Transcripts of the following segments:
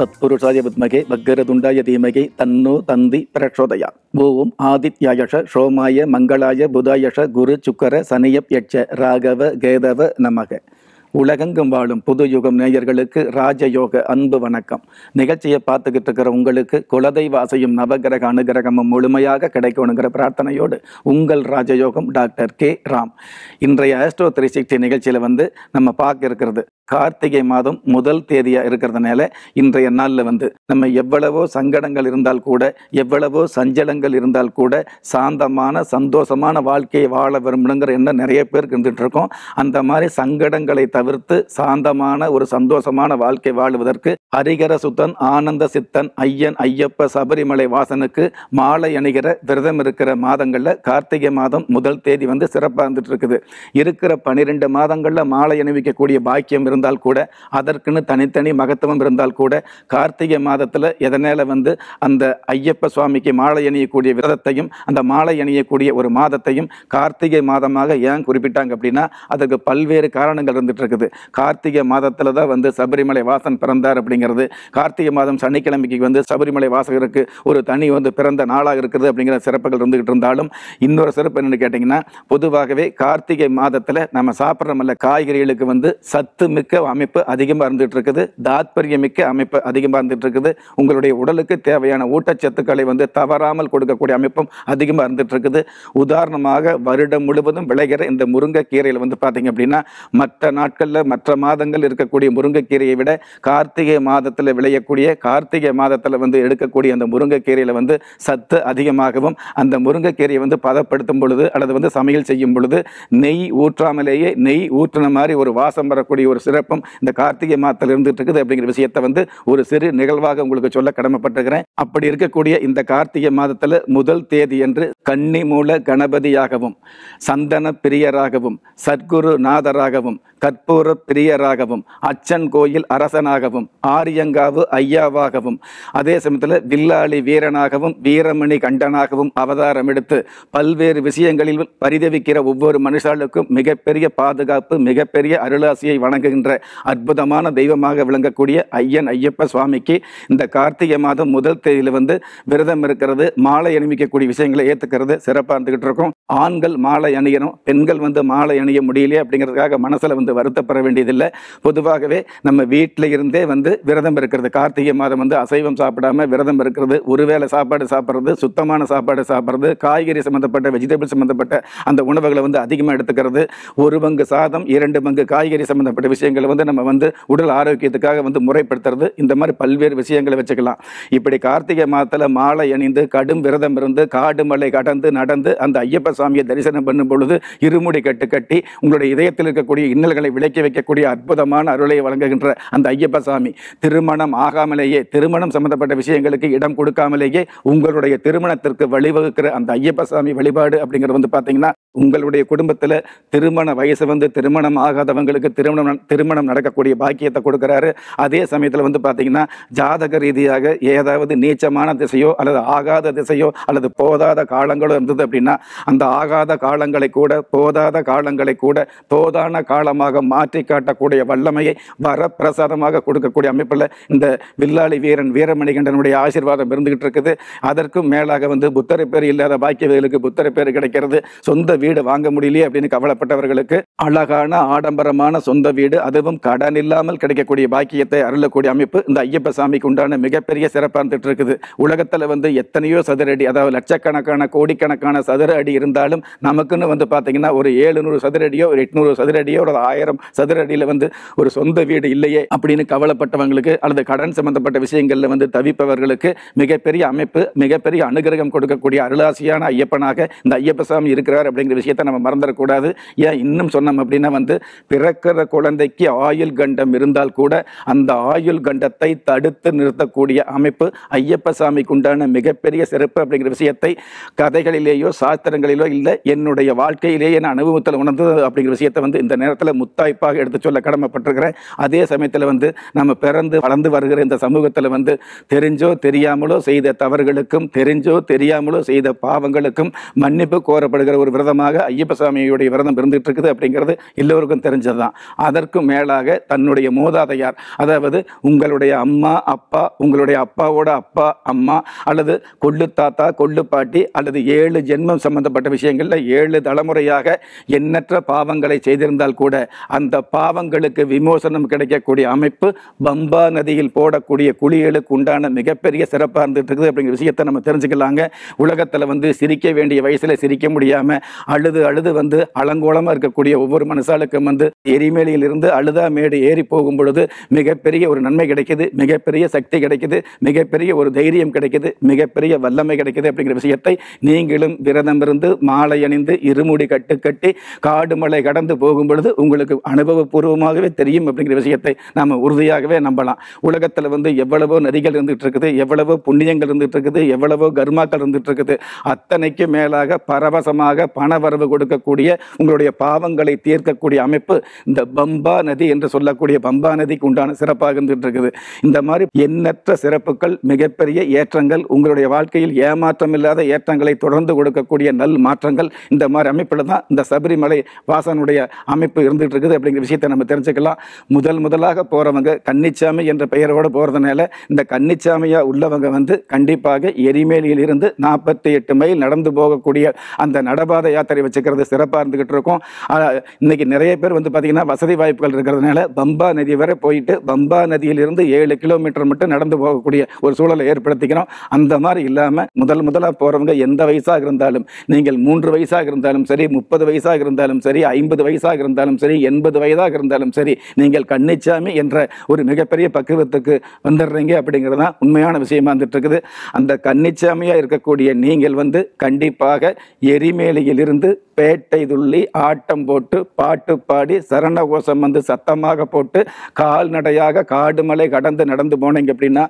தத்புருஷாய வித்மகே வக்கரதுண்டாய தீமகே தன்னோ தந்தி பிரச்சோதயா ஓம் ஆதித்யாயஷ சோமாய மங்களாய புதாயஷ குரு சுக்கர சனியப் யட்ச ராகவ கேதவ நமக உலகெங்கும் வாழும் புது யுகம் நேயர்களுக்கு ராஜயோக அன்பு வணக்கம் நிகழ்ச்சியை பார்த்துக்கிட்டு இருக்கிற உங்களுக்கு குலதெய்வ அசையும் நவகிரக அனுகிரகமும் முழுமையாக கிடைக்கணுங்கிற பிரார்த்தனையோடு உங்கள் ராஜயோகம் டாக்டர் கே ராம் இன்றைய ஆஸ்ட்ரோ த்ரீ சிக்ஸ்டி நிகழ்ச்சியில் வந்து நம்ம பார்க்க இருக்கிறது கார்த்திகை மாதம் முதல் தேதியாக இருக்கிறதுனால இன்றைய நாளில் வந்து நம்ம எவ்வளவோ சங்கடங்கள் இருந்தால் கூட எவ்வளவோ சஞ்சலங்கள் இருந்தால் கூட சாந்தமான சந்தோஷமான வாழ்க்கையை வாழ விரும்பணுங்கிற எண்ணம் நிறைய பேருக்கு இருந்துகிட்டு இருக்கோம் அந்த மாதிரி சங்கடங்களை தவிர்த்து சாந்தமான ஒரு சந்தோஷமான வாழ்க்கை வாழ்வதற்கு ஹரிகர சுத்தன் ஆனந்த சித்தன் ஐயன் ஐயப்ப சபரிமலை வாசனுக்கு மாலை அணிகிற விரதம் இருக்கிற மாதங்களில் கார்த்திகை மாதம் முதல் தேதி வந்து சிறப்பாக இருந்துட்டு இருக்குது இருக்கிற பனிரெண்டு மாதங்களில் மாலை அணிவிக்கக்கூடிய பாக்கியம் இருந்தால் கூட அதற்குன்னு தனித்தனி மகத்துவம் இருந்தால் கூட கார்த்திகை மாதத்தில் எதனால் வந்து அந்த ஐயப்ப சுவாமிக்கு மாலை அணியக்கூடிய விரதத்தையும் அந்த மாலை அணியக்கூடிய ஒரு மாதத்தையும் கார்த்திகை மாதமாக ஏன் குறிப்பிட்டாங்க அப்படின்னா அதற்கு பல்வேறு காரணங்கள் இருந்துட்டு இருக்குது கார்த்திகை மாதத்தில் தான் வந்து சபரிமலை வாசன் பிறந்தார் அப்படிங்கிற அப்படிங்கிறது கார்த்திகை மாதம் சனிக்கிழமைக்கு வந்து சபரிமலை வாசகருக்கு ஒரு தனி வந்து பிறந்த நாளாக இருக்கிறது அப்படிங்கிற சிறப்புகள் இருந்துகிட்டு இருந்தாலும் இன்னொரு சிறப்பு என்னென்னு கேட்டிங்கன்னா பொதுவாகவே கார்த்திகை மாதத்தில் நம்ம சாப்பிட்றமல்ல காய்கறிகளுக்கு வந்து சத்து மிக்க அமைப்பு அதிகமாக இருந்துகிட்டு இருக்குது மிக்க அமைப்பு அதிகமாக இருந்துகிட்டு இருக்குது உங்களுடைய உடலுக்கு தேவையான ஊட்டச்சத்துக்களை வந்து தவறாமல் கொடுக்கக்கூடிய அமைப்பும் அதிகமாக இருந்துகிட்டு இருக்குது உதாரணமாக வருடம் முழுவதும் விளைகிற இந்த முருங்கைக்கீரையில் வந்து பார்த்தீங்க அப்படின்னா மற்ற நாட்களில் மற்ற மாதங்கள் இருக்கக்கூடிய முருங்கைக்கீரையை விட கார்த்திகை மாதத்தில் விளையக்கூடிய கார்த்திகை மாதத்தில் வந்து எடுக்கக்கூடிய அந்த முருங்கைக்கீரையில் வந்து சத்து அதிகமாகவும் அந்த முருங்கைக்கீரையை வந்து பதப்படுத்தும் பொழுது அல்லது வந்து சமையல் செய்யும் பொழுது நெய் ஊற்றாமலேயே நெய் ஊற்றின மாதிரி ஒரு வாசம் வரக்கூடிய ஒரு சிறப்பும் இந்த கார்த்திகை மாதத்தில் இருந்துட்டு இருக்குது அப்படிங்கிற விஷயத்தை வந்து ஒரு சிறு நிகழ்வாக உங்களுக்கு சொல்ல கடமைப்பட்டிருக்கிறேன் அப்படி இருக்கக்கூடிய இந்த கார்த்திகை மாதத்தில் முதல் தேதி என்று கன்னிமூல கணபதியாகவும் சந்தன பிரியராகவும் சத்குரு நாதராகவும் கற்பூர பிரியராகவும் அச்சன் கோயில் அரசனாகவும் ஆரியங்காவு ஐயாவாகவும் அதே சமயத்தில் வில்லாளி வீரனாகவும் வீரமணி கண்டனாகவும் அவதாரம் எடுத்து பல்வேறு விஷயங்களில் பரிதவிக்கிற ஒவ்வொரு மனுஷாளுக்கும் மிகப்பெரிய பாதுகாப்பு மிகப்பெரிய அருளாசியை வணங்குகின்ற அற்புதமான தெய்வமாக விளங்கக்கூடிய ஐயன் ஐயப்ப சுவாமிக்கு இந்த கார்த்திகை மாதம் முதல் தேதியில் வந்து விரதம் இருக்கிறது மாலை அணிவிக்கக்கூடிய விஷயங்களை ஏற்றுக்கிறது சிறப்பாக இருந்துக்கிட்டு இருக்கும் ஆண்கள் மாலை அணியணும் பெண்கள் வந்து மாலை அணிய முடியலையே அப்படிங்கிறதுக்காக மனசில் வந்து வருத்தப்பட வேண்டியதில்லை பொதுவாகவே நம்ம வீட்டில் இருந்தே வந்து விரதம் இருக்கிறது கார்த்திகை மாதம் வந்து அசைவம் சாப்பிடாமல் விரதம் இருக்கிறது ஒருவேளை சாப்பாடு சாப்பிட்றது சுத்தமான சாப்பாடு சாப்பிட்றது காய்கறி சம்மந்தப்பட்ட வெஜிடபிள் சம்மந்தப்பட்ட அந்த உணவுகளை வந்து அதிகமாக எடுத்துக்கிறது ஒரு பங்கு சாதம் இரண்டு பங்கு காய்கறி சம்மந்தப்பட்ட விஷயங்களை வந்து நம்ம வந்து உடல் ஆரோக்கியத்துக்காக வந்து முறைப்படுத்துறது இந்த மாதிரி பல்வேறு விஷயங்களை வச்சுக்கலாம் இப்படி கார்த்திகை மாதத்தில் மாலை அணிந்து கடும் விரதம் இருந்து காடு மலை கடந்து நடந்து அந்த ஐயப்ப சாமியை தரிசனம் பண்ணும் பொழுது இருமுடி கட்டு கட்டி உங்களுடைய இதயத்தில் இருக்கக்கூடிய இன்னல்களை விளக்கி வைக்கக்கூடிய அற்புதமான அருளை வழங்குகின்ற அந்த ஐயப்ப சாமி திருமணம் ஆகாமலேயே திருமணம் சம்பந்தப்பட்ட விஷயங்களுக்கு இடம் கொடுக்காமலேயே உங்களுடைய திருமணத்திற்கு வழிவகுக்கிற அந்த ஐயப்ப சாமி வழிபாடு அப்படிங்கிறது வந்து பார்த்தீங்கன்னா உங்களுடைய குடும்பத்தில் திருமண வயசு வந்து திருமணம் ஆகாதவங்களுக்கு திருமணம் திருமணம் நடக்கக்கூடிய பாக்கியத்தை கொடுக்குறாரு அதே சமயத்தில் வந்து பார்த்திங்கன்னா ஜாதக ரீதியாக ஏதாவது நீச்சமான திசையோ அல்லது ஆகாத திசையோ அல்லது போதாத காலங்களோ இருந்தது அப்படின்னா அந்த ஆகாத காலங்களை கூட போதாத காலங்களை கூட போதான காலமாக மாற்றி காட்டக்கூடிய வல்லமையை வரப்பிரசாதமாக கொடுக்கக்கூடிய அமைப்பில் இந்த வில்லாளி வீரன் வீரமணிகண்டனுடைய ஆசீர்வாதம் இருந்துகிட்டு இருக்குது அதற்கும் மேலாக வந்து புத்தரை பேர் இல்லாத பாக்கியவர்களுக்கு புத்தரை பேர் கிடைக்கிறது சொந்த வீடு வாங்க முடியலையே அப்படின்னு கவலைப்பட்டவர்களுக்கு அழகான ஆடம்பரமான சொந்த வீடு அதுவும் கடன் இல்லாமல் கிடைக்கக்கூடிய பாக்கியத்தை அருளக்கூடிய அமைப்பு இந்த ஐயப்ப சாமிக்கு உண்டான மிகப்பெரிய சிறப்பான திட்டம் இருக்குது உலகத்தில் வந்து எத்தனையோ சதுர அடி அதாவது லட்சக்கணக்கான கோடிக்கணக்கான சதுர அடி இருந்தாலும் நமக்குன்னு வந்து பார்த்தீங்கன்னா ஒரு ஏழுநூறு சதுர அடியோ ஒரு எட்நூறு சதுர அடியோ ஒரு ஆயிரம் சதுர அடியில் வந்து ஒரு சொந்த வீடு இல்லையே அப்படின்னு கவலைப்பட்டவங்களுக்கு அல்லது கடன் சம்பந்தப்பட்ட விஷயங்களில் வந்து தவிப்பவர்களுக்கு மிகப்பெரிய அமைப்பு மிகப்பெரிய அனுகிரகம் கொடுக்கக்கூடிய அருளாசியான ஐயப்பனாக இந்த ஐயப்ப சாமி இருக்கிறார் அப்படிங்கிற அப்படிங்கிற விஷயத்தை நம்ம மறந்துடக்கூடாது ஏன் இன்னும் சொன்னோம் அப்படின்னா வந்து பிறக்கிற குழந்தைக்கு ஆயுள் கண்டம் இருந்தால் கூட அந்த ஆயுள் கண்டத்தை தடுத்து நிறுத்தக்கூடிய அமைப்பு ஐயப்ப சாமிக்கு உண்டான மிகப்பெரிய சிறப்பு அப்படிங்கிற விஷயத்தை கதைகளிலேயோ சாஸ்திரங்களிலோ இல்லை என்னுடைய வாழ்க்கையிலேயே என்ன அனுபவத்தில் உணர்ந்தது அப்படிங்கிற விஷயத்தை வந்து இந்த நேரத்தில் முத்தாய்ப்பாக எடுத்து சொல்ல கடமைப்பட்டிருக்கிறேன் அதே சமயத்தில் வந்து நம்ம பிறந்து வளர்ந்து வருகிற இந்த சமூகத்தில் வந்து தெரிஞ்சோ தெரியாமலோ செய்த தவறுகளுக்கும் தெரிஞ்சோ தெரியாமலோ செய்த பாவங்களுக்கும் மன்னிப்பு கோரப்படுகிற ஒரு விரதமாக காரணமாக ஐயப்பசாமியுடைய விரதம் இருந்துட்டு இருக்குது அப்படிங்கிறது எல்லோருக்கும் தெரிஞ்சது தான் அதற்கு மேலாக தன்னுடைய மூதாதையார் அதாவது உங்களுடைய அம்மா அப்பா உங்களுடைய அப்பாவோட அப்பா அம்மா அல்லது கொள்ளு தாத்தா கொள்ளு பாட்டி அல்லது ஏழு ஜென்மம் சம்பந்தப்பட்ட விஷயங்களில் ஏழு தலைமுறையாக எண்ணற்ற பாவங்களை செய்திருந்தால் கூட அந்த பாவங்களுக்கு விமோசனம் கிடைக்கக்கூடிய அமைப்பு பம்பா நதியில் போடக்கூடிய குளியலுக்கு உண்டான மிகப்பெரிய சிறப்பாக இருந்துட்டு இருக்குது அப்படிங்கிற விஷயத்தை நம்ம தெரிஞ்சுக்கலாங்க உலகத்தில் வந்து சிரிக்க வேண்டிய வயசில் சிரிக்க முடியாமல் அழுது அழுது வந்து அலங்கோலமாக இருக்கக்கூடிய ஒவ்வொரு மனசாளுக்கும் வந்து எரிமேலியிலிருந்து அழுதா மேடு ஏறி போகும் பொழுது மிகப்பெரிய ஒரு நன்மை கிடைக்கிது மிகப்பெரிய சக்தி கிடைக்கிது மிகப்பெரிய ஒரு தைரியம் கிடைக்கிது மிகப்பெரிய வல்லமை கிடைக்கிது அப்படிங்கிற விஷயத்தை நீங்களும் விரதம் இருந்து மாலை அணிந்து இருமுடி கட்டு கட்டி காடு மலை கடந்து போகும் பொழுது உங்களுக்கு அனுபவபூர்வமாகவே தெரியும் அப்படிங்கிற விஷயத்தை நாம் உறுதியாகவே நம்பலாம் உலகத்தில் வந்து எவ்வளவோ நதிகள் இருந்துகிட்டு இருக்குது எவ்வளவோ புண்ணியங்கள் இருந்துகிட்டு இருக்குது எவ்வளவோ கர்மாக்கள் இருந்துகிட்டு இருக்குது அத்தனைக்கு மேலாக பரவசமாக பண பணவரவு கொடுக்கக்கூடிய உங்களுடைய பாவங்களை தீர்க்கக்கூடிய அமைப்பு இந்த பம்பா நதி என்று சொல்லக்கூடிய பம்பா நதிக்கு உண்டான சிறப்பாக இருந்துட்டு இருக்குது இந்த மாதிரி எண்ணற்ற சிறப்புகள் மிகப்பெரிய ஏற்றங்கள் உங்களுடைய வாழ்க்கையில் ஏமாற்றம் இல்லாத ஏற்றங்களை தொடர்ந்து கொடுக்கக்கூடிய நல் மாற்றங்கள் இந்த மாதிரி அமைப்பில் தான் இந்த சபரிமலை வாசனுடைய அமைப்பு இருந்துகிட்டு இருக்குது அப்படிங்கிற விஷயத்தை நம்ம தெரிஞ்சுக்கலாம் முதல் முதலாக போகிறவங்க கன்னிச்சாமி என்ற பெயரோடு போகிறதுனால இந்த கன்னிச்சாமியாக உள்ளவங்க வந்து கண்டிப்பாக இருந்து நாற்பத்தி எட்டு மைல் நடந்து போகக்கூடிய அந்த நடபாத டாக்டரை வச்சுக்கிறது சிறப்பாக இருந்துகிட்டு இருக்கும் இன்னைக்கு நிறைய பேர் வந்து பார்த்திங்கன்னா வசதி வாய்ப்புகள் இருக்கிறதுனால பம்பா நதி வரை போயிட்டு பம்பா நதியிலிருந்து ஏழு கிலோமீட்டர் மட்டும் நடந்து போகக்கூடிய ஒரு சூழலை ஏற்படுத்திக்கிறோம் அந்த மாதிரி இல்லாமல் முதல் முதலாக போகிறவங்க எந்த வயசாக இருந்தாலும் நீங்கள் மூன்று வயசாக இருந்தாலும் சரி முப்பது வயசாக இருந்தாலும் சரி ஐம்பது வயசாக இருந்தாலும் சரி எண்பது வயதாக இருந்தாலும் சரி நீங்கள் கண்ணிச்சாமி என்ற ஒரு மிகப்பெரிய பக்குவத்துக்கு வந்துடுறீங்க அப்படிங்கிறது தான் உண்மையான விஷயமா இருந்துட்டு இருக்குது அந்த கன்னிச்சாமியாக இருக்கக்கூடிய நீங்கள் வந்து கண்டிப்பாக எரிமேலையிலிருந்து வந்து பேட்டை துள்ளி ஆட்டம் போட்டு பாட்டு பாடி சரண கோஷம் வந்து சத்தமாக போட்டு கால்நடையாக காடு மலை கடந்து நடந்து போனீங்க அப்படின்னா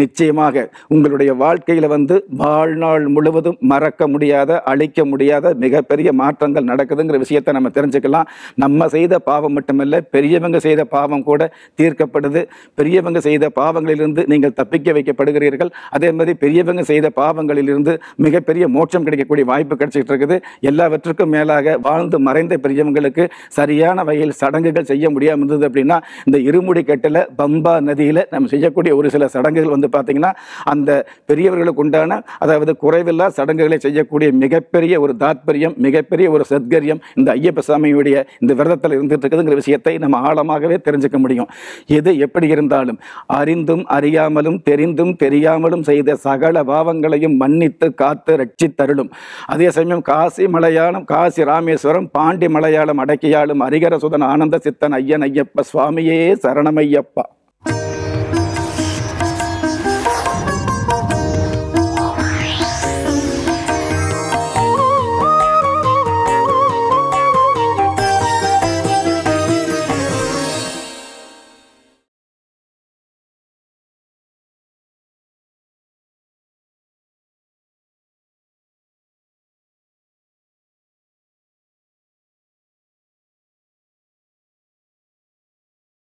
நிச்சயமாக உங்களுடைய வாழ்க்கையில் வந்து வாழ்நாள் முழுவதும் மறக்க முடியாத அழிக்க முடியாத மிகப்பெரிய மாற்றங்கள் நடக்குதுங்கிற விஷயத்தை நம்ம தெரிஞ்சுக்கலாம் நம்ம செய்த பாவம் மட்டுமல்ல பெரியவங்க செய்த பாவம் கூட தீர்க்கப்படுது பெரியவங்க செய்த பாவங்களிலிருந்து நீங்கள் தப்பிக்க வைக்கப்படுகிறீர்கள் அதே மாதிரி பெரியவங்க செய்த பாவங்களிலிருந்து மிகப்பெரிய மோட்சம் கிடைக்கக்கூடிய வாய்ப்பு கிடைச்சிட்டு இருக்குது எல்லா எல்லாவற்றுக்கும் மேலாக வாழ்ந்து மறைந்த பெரியவங்களுக்கு சரியான வகையில் சடங்குகள் செய்ய முடியாமல் இருந்தது அப்படின்னா இந்த இருமுடி கட்டில் பம்பா நதியில் நம்ம செய்யக்கூடிய ஒரு சில சடங்குகள் வந்து பார்த்திங்கன்னா அந்த பெரியவர்களுக்கு உண்டான அதாவது குறைவில்லா சடங்குகளை செய்யக்கூடிய மிகப்பெரிய ஒரு தாத்பரியம் மிகப்பெரிய ஒரு சத்கரியம் இந்த ஐயப்ப சாமியுடைய இந்த விரதத்தில் இருந்துட்டு இருக்குதுங்கிற விஷயத்தை நம்ம ஆழமாகவே தெரிஞ்சுக்க முடியும் எது எப்படி இருந்தாலும் அறிந்தும் அறியாமலும் தெரிந்தும் தெரியாமலும் செய்த சகல பாவங்களையும் மன்னித்து காத்து ரட்சித்தருளும் அதே சமயம் காசி மலை மலையாளம் காசி ராமேஸ்வரம் பாண்டி மலையாளம் அடக்கியாளும் அரிகரசுதன் ஆனந்த சித்தன் ஐயன் ஐயப்ப சுவாமியே சரணமையப்பா